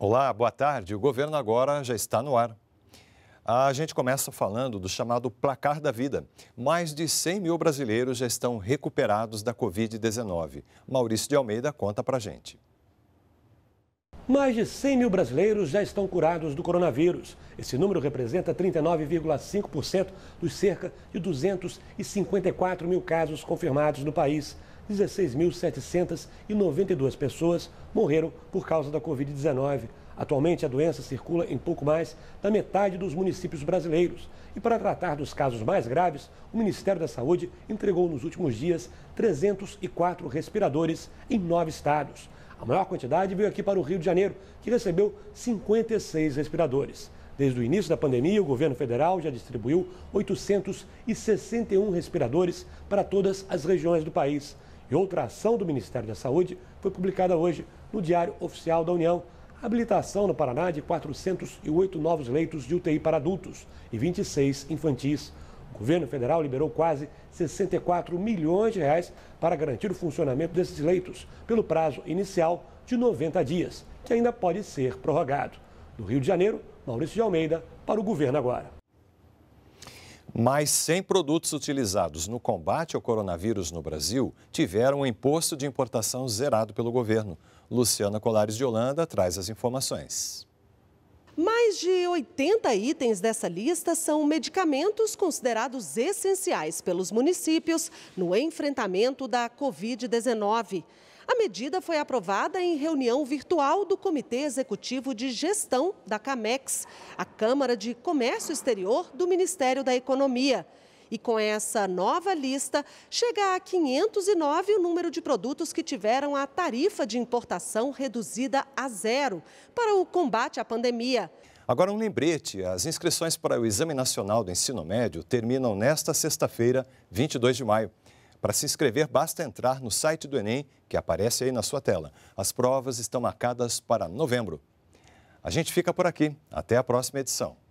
Olá, boa tarde. O governo agora já está no ar. A gente começa falando do chamado placar da vida. Mais de 100 mil brasileiros já estão recuperados da Covid-19. Maurício de Almeida conta pra gente. Mais de 100 mil brasileiros já estão curados do coronavírus. Esse número representa 39,5% dos cerca de 254 mil casos confirmados no país. 16.792 pessoas morreram por causa da Covid-19. Atualmente, a doença circula em pouco mais da metade dos municípios brasileiros. E para tratar dos casos mais graves, o Ministério da Saúde entregou nos últimos dias 304 respiradores em nove estados. A maior quantidade veio aqui para o Rio de Janeiro, que recebeu 56 respiradores. Desde o início da pandemia, o governo federal já distribuiu 861 respiradores para todas as regiões do país e outra ação do Ministério da Saúde foi publicada hoje no Diário Oficial da União. habilitação no Paraná de 408 novos leitos de UTI para adultos e 26 infantis. O governo federal liberou quase 64 milhões de reais para garantir o funcionamento desses leitos pelo prazo inicial de 90 dias, que ainda pode ser prorrogado. Do Rio de Janeiro, Maurício de Almeida para o governo agora. Mas 100 produtos utilizados no combate ao coronavírus no Brasil tiveram o imposto de importação zerado pelo governo. Luciana Colares de Holanda traz as informações. Mais de 80 itens dessa lista são medicamentos considerados essenciais pelos municípios no enfrentamento da Covid-19. A medida foi aprovada em reunião virtual do Comitê Executivo de Gestão da CAMEX, a Câmara de Comércio Exterior do Ministério da Economia. E com essa nova lista, chega a 509 o número de produtos que tiveram a tarifa de importação reduzida a zero para o combate à pandemia. Agora, um lembrete: as inscrições para o Exame Nacional do Ensino Médio terminam nesta sexta-feira, 22 de maio. Para se inscrever, basta entrar no site do Enem, que aparece aí na sua tela. As provas estão marcadas para novembro. A gente fica por aqui. Até a próxima edição.